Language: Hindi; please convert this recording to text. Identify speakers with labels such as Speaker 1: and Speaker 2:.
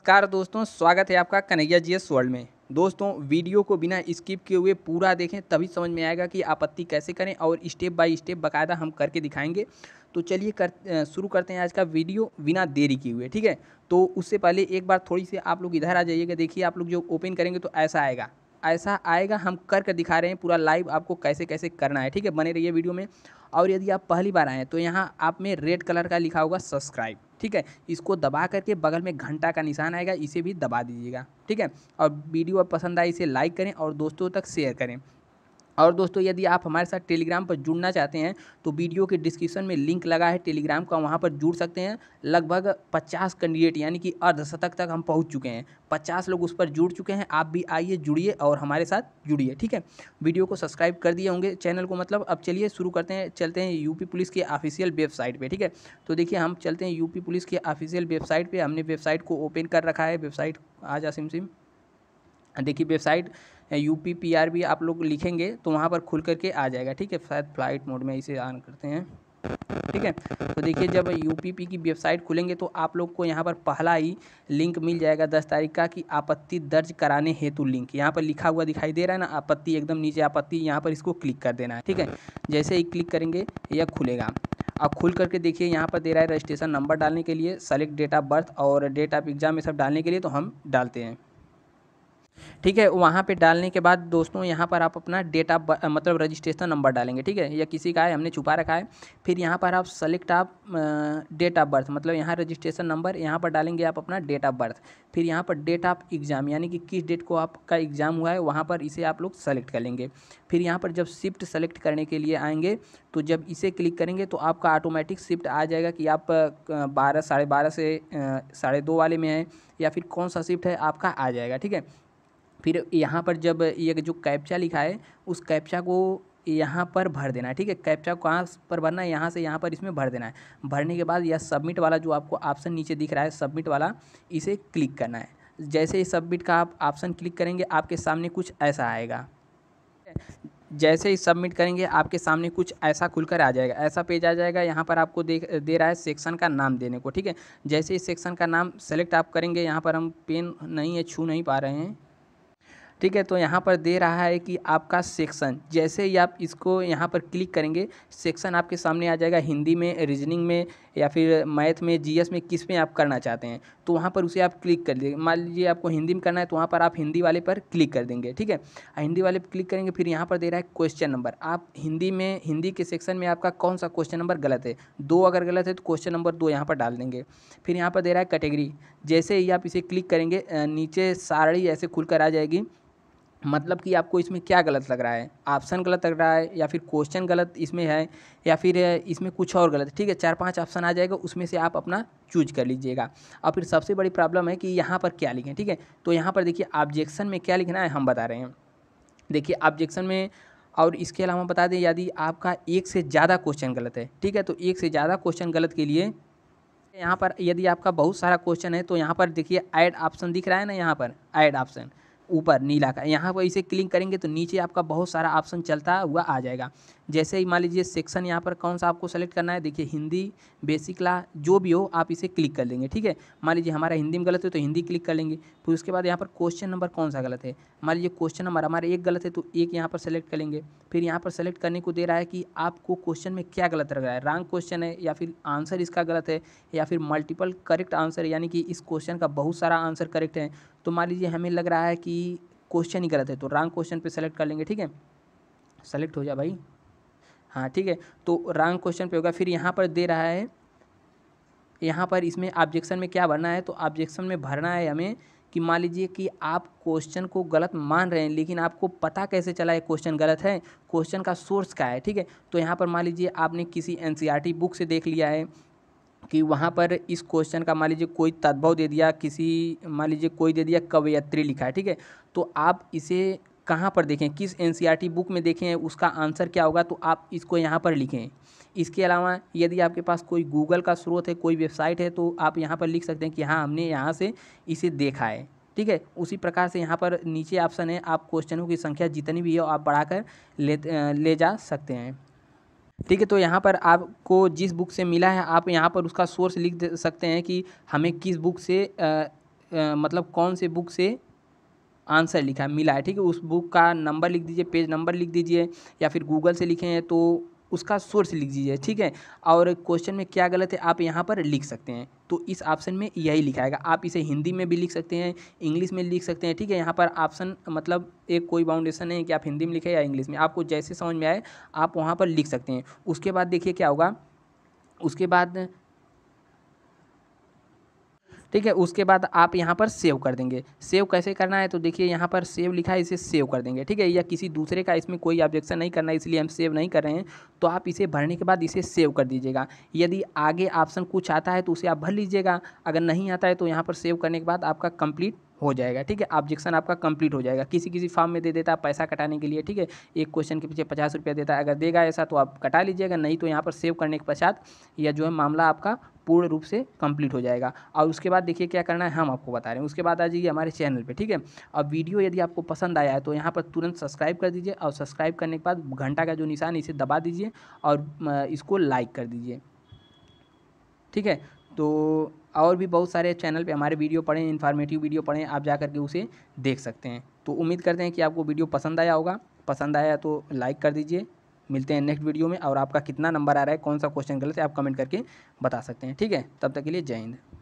Speaker 1: नमस्कार दोस्तों स्वागत है आपका कन्हैया जी एस वर्ल्ड में दोस्तों वीडियो को बिना स्किप किए हुए पूरा देखें तभी समझ में आएगा कि आपत्ति कैसे करें और स्टेप बाय स्टेप बाकायदा हम करके दिखाएंगे तो चलिए कर शुरू करते हैं आज का वीडियो बिना देरी किए हुए ठीक है तो उससे पहले एक बार थोड़ी सी आप लोग इधर आ जाइएगा देखिए आप लोग जो ओपन करेंगे तो ऐसा आएगा ऐसा आएगा हम कर कर दिखा रहे हैं पूरा लाइव आपको कैसे कैसे करना है ठीक है बने रहिए वीडियो में और यदि आप पहली बार आएँ तो यहाँ आप में रेड कलर का लिखा होगा सब्सक्राइब ठीक है इसको दबा करके बगल में घंटा का निशान आएगा इसे भी दबा दीजिएगा ठीक है और वीडियो पसंद आए इसे लाइक करें और दोस्तों तक शेयर करें और दोस्तों यदि आप हमारे साथ टेलीग्राम पर जुड़ना चाहते हैं तो वीडियो के डिस्क्रिप्शन में लिंक लगा है टेलीग्राम का वहाँ पर जुड़ सकते हैं लगभग 50 कैंडिडेट यानी कि अर्धशतक तक हम पहुँच चुके हैं 50 लोग उस पर जुड़ चुके हैं आप भी आइए जुड़िए और हमारे साथ जुड़िए ठीक है वीडियो को सब्सक्राइब कर दिए होंगे चैनल को मतलब अब चलिए शुरू करते हैं चलते हैं यूपी पुलिस के ऑफिशियल वेबसाइट पर ठीक है तो देखिए हम चलते हैं यूपी पुलिस के ऑफिशियल वेबसाइट पर हमने वेबसाइट को ओपन कर रखा है वेबसाइट आ जा सिम सिम देखिए website U P P R भी आप लोग लिखेंगे तो वहाँ पर खुल करके आ जाएगा ठीक है शायद फ्लाइट मोड में इसे ऑन करते हैं ठीक है तो देखिए जब यूपीपी की वेबसाइट खुलेंगे तो आप लोग को यहाँ पर पहला ही लिंक मिल जाएगा दस तारीख का कि आपत्ति दर्ज कराने हेतु लिंक यहाँ पर लिखा हुआ दिखाई दे रहा है ना आपत्ति एकदम नीचे आपत्ति यहाँ पर इसको क्लिक कर देना है ठीक है जैसे ही क्लिक करेंगे यह खुलेगा अब खुल करके देखिए यहाँ पर दे रहा है रजिस्ट्रेशन नंबर डालने के लिए सेलेक्ट डेट ऑफ बर्थ और डेट ऑफ एग्ज़ाम ये सब डालने के लिए तो हम डालते हैं ठीक है वहाँ पे डालने के बाद दोस्तों यहाँ पर आप अपना डेट ऑफ मतलब रजिस्ट्रेशन नंबर डालेंगे ठीक है या किसी का है हमने छुपा रखा है फिर यहाँ पर आप सेलेक्ट आप डेट ऑफ बर्थ मतलब यहाँ रजिस्ट्रेशन नंबर यहाँ पर डालेंगे आप अपना डेट ऑफ बर्थ फिर यहाँ पर डेट ऑफ एग्ज़ाम यानी कि किस डेट को आपका एग्ज़ाम हुआ है वहाँ पर इसे आप लोग सेलेक्ट कर लेंगे फिर यहाँ पर जब शिफ्ट सेलेक्ट करने के लिए आएंगे तो जब इसे क्लिक करेंगे तो आपका ऑटोमेटिक शिफ्ट आ जाएगा कि आप बारह साढ़े बारह से साढ़े दो वाले में हैं या फिर कौन सा शिफ्ट है आपका आ जाएगा ठीक है फिर यहाँ पर जब ये जो कैप्चा लिखा है उस कैप्चा को यहाँ पर भर देना है ठीक है कैप्चा कहाँ पर भरना है यहाँ से यहाँ पर इसमें भर देना है भरने के बाद यह सबमिट वाला जो आपको ऑप्शन नीचे दिख रहा है सबमिट वाला इसे क्लिक करना है जैसे ही सबमिट का आप ऑप्शन क्लिक करेंगे आपके सामने कुछ ऐसा आएगा जैसे ही सबमिट करेंगे आपके सामने कुछ ऐसा खुलकर आ जाएगा ऐसा पेज आ जाएगा यहाँ पर आपको दे दे रहा है सेक्शन का नाम देने को ठीक है जैसे ही सेक्शन का नाम सेलेक्ट आप करेंगे यहाँ पर हम पेन नहीं है छू नहीं पा रहे हैं ठीक है तो यहाँ पर दे रहा है कि आपका सेक्शन जैसे ही आप इसको यहाँ पर क्लिक करेंगे सेक्शन आपके सामने आ जाएगा हिंदी में रीजनिंग में या फिर मैथ में जीएस में किस में आप करना चाहते हैं तो वहाँ पर उसे आप क्लिक कर लीजिए मान लीजिए आपको हिंदी में करना है तो वहाँ पर आप हिंदी वाले पर क्लिक कर देंगे ठीक है हिंदी वाले पर क्लिक करेंगे फिर यहाँ पर दे रहा है क्वेश्चन नंबर आप हिंदी में हिंदी के सेक्शन में आपका कौन सा क्वेश्चन नंबर गलत है दो अगर गलत है तो क्वेश्चन नंबर दो यहाँ पर डाल देंगे फिर यहाँ पर दे रहा है कैटेगरी जैसे ही आप इसे क्लिक करेंगे नीचे सारणी ऐसे खुलकर आ जाएगी मतलब कि आपको इसमें क्या गलत लग रहा है ऑप्शन गलत लग रहा है या फिर क्वेश्चन गलत इसमें है या फिर इसमें कुछ और गलत ठीक है चार पांच ऑप्शन आ जाएगा उसमें से आप अपना चूज कर लीजिएगा और फिर सबसे बड़ी प्रॉब्लम है कि यहाँ पर क्या लिखें ठीक है तो यहाँ पर देखिए ऑब्जेक्शन में क्या लिखना है हम बता रहे हैं देखिए ऑब्जेक्शन में और इसके अलावा बता दें यदि आपका एक से ज़्यादा क्वेश्चन गलत है ठीक है तो एक से ज़्यादा क्वेश्चन गलत के लिए यहाँ पर यदि आपका बहुत सारा क्वेश्चन है तो यहाँ पर देखिए ऐड ऑप्शन दिख रहा है ना यहाँ पर ऐड ऑप्शन ऊपर नीला का यहाँ पर इसे क्लिक करेंगे तो नीचे आपका बहुत सारा ऑप्शन चलता हुआ आ जाएगा जैसे ही मान लीजिए सेक्शन यहाँ पर कौन सा आपको सेलेक्ट करना है देखिए हिंदी बेसिक ला जो भी हो आप इसे क्लिक कर लेंगे ठीक है मान लीजिए हमारा हिंदी में गलत है तो हिंदी क्लिक कर लेंगे फिर उसके बाद यहाँ पर क्वेश्चन नंबर कौन सा गलत है मान लीजिए क्वेश्चन नंबर हमारा एक गलत है तो एक यहाँ पर सेलेक्ट करेंगे फिर यहाँ पर सेलेक्ट करने को दे रहा है कि आपको क्वेश्चन में क्या गलत लग रहा है रॉन्ग क्वेश्चन है या फिर आंसर इसका गलत है या फिर मल्टीपल करेक्ट आंसर यानी कि इस क्वेश्चन का बहुत सारा आंसर करेक्ट है तो मान लीजिए हमें लग रहा है कि क्वेश्चन ही गलत है तो रॉन्ग क्वेश्चन पे सेलेक्ट कर लेंगे ठीक है सेलेक्ट हो जा भाई हाँ ठीक है तो रॉन्ग क्वेश्चन पे होगा फिर यहाँ पर दे रहा है यहाँ पर इसमें ऑब्जेक्शन में क्या भरना है तो ऑब्जेक्शन में भरना है हमें कि मान लीजिए कि आप क्वेश्चन को गलत मान रहे हैं लेकिन आपको पता कैसे चला है क्वेश्चन गलत है क्वेश्चन का सोर्स क्या है ठीक है तो यहाँ पर मान लीजिए आपने किसी एन बुक e से देख लिया है कि वहाँ पर इस क्वेश्चन का मान लीजिए कोई तद्भव दे दिया किसी मान लीजिए कोई दे दिया कवयत्री लिखा है ठीक है तो आप इसे कहाँ पर देखें किस एन बुक e में देखें उसका आंसर क्या होगा तो आप इसको यहाँ पर लिखें इसके अलावा यदि आपके पास कोई गूगल का स्रोत है कोई वेबसाइट है तो आप यहाँ पर लिख सकते हैं कि हाँ हमने यहाँ से इसे देखा है ठीक है उसी प्रकार से यहाँ पर नीचे ऑप्शन है आप क्वेश्चनों की संख्या जितनी भी है आप बढ़ाकर ले ले जा सकते हैं ठीक है तो यहाँ पर आपको जिस बुक से मिला है आप यहाँ पर उसका सोर्स लिख सकते हैं कि हमें किस बुक से आ, आ, मतलब कौन से बुक से आंसर लिखा मिला है ठीक है उस बुक का नंबर लिख दीजिए पेज नंबर लिख दीजिए या फिर गूगल से लिखे हैं तो उसका सोर्स लिख दीजिए ठीक है और क्वेश्चन में क्या गलत है आप यहाँ पर लिख सकते हैं तो इस ऑप्शन में यही लिखाएगा आप इसे हिंदी में भी लिख सकते हैं इंग्लिश में लिख सकते हैं ठीक है यहाँ पर ऑप्शन मतलब एक कोई बाउंडेशन नहीं है कि आप हिंदी में लिखें या इंग्लिश में आपको जैसे समझ में आए आप वहाँ पर लिख सकते हैं उसके बाद देखिए क्या होगा उसके बाद ठीक है उसके बाद आप यहाँ पर सेव कर देंगे सेव कैसे करना है तो देखिए यहाँ पर सेव लिखा है इसे सेव कर देंगे ठीक है या किसी दूसरे का इसमें कोई ऑब्जेक्शन नहीं करना इसलिए हम सेव नहीं कर रहे हैं तो आप इसे भरने के बाद इसे सेव कर दीजिएगा यदि आगे ऑप्शन कुछ आता है तो उसे आप भर लीजिएगा अगर नहीं आता है तो यहाँ पर सेव करने के बाद आपका कंप्लीट हो जाएगा ठीक है ऑब्जेक्शन आपका कंप्लीट हो जाएगा किसी किसी फॉर्म में दे देता है पैसा कटाने के लिए ठीक है एक क्वेश्चन के पीछे पचास रुपया देता है अगर देगा ऐसा तो आप कटा लीजिएगा नहीं तो यहाँ पर सेव करने के पश्चात या जो है मामला आपका पूर्ण रूप से कंप्लीट हो जाएगा और उसके बाद देखिए क्या करना है हम आपको बता रहे हैं उसके बाद आ जाइए हमारे चैनल पे ठीक है अब वीडियो यदि आपको पसंद आया है तो यहाँ पर तुरंत सब्सक्राइब कर दीजिए और सब्सक्राइब करने के बाद घंटा का जो निशान इसे दबा दीजिए और इसको लाइक कर दीजिए ठीक है तो और भी बहुत सारे चैनल पर हमारे वीडियो पढ़ें इन्फॉर्मेटिव वीडियो पढ़ें आप जा करके उसे देख सकते हैं तो उम्मीद करते हैं कि आपको वीडियो पसंद आया होगा पसंद आया तो लाइक कर दीजिए मिलते हैं नेक्स्ट वीडियो में और आपका कितना नंबर आ रहा है कौन सा क्वेश्चन गलत है आप कमेंट करके बता सकते हैं ठीक है तब तक के लिए जय हिंद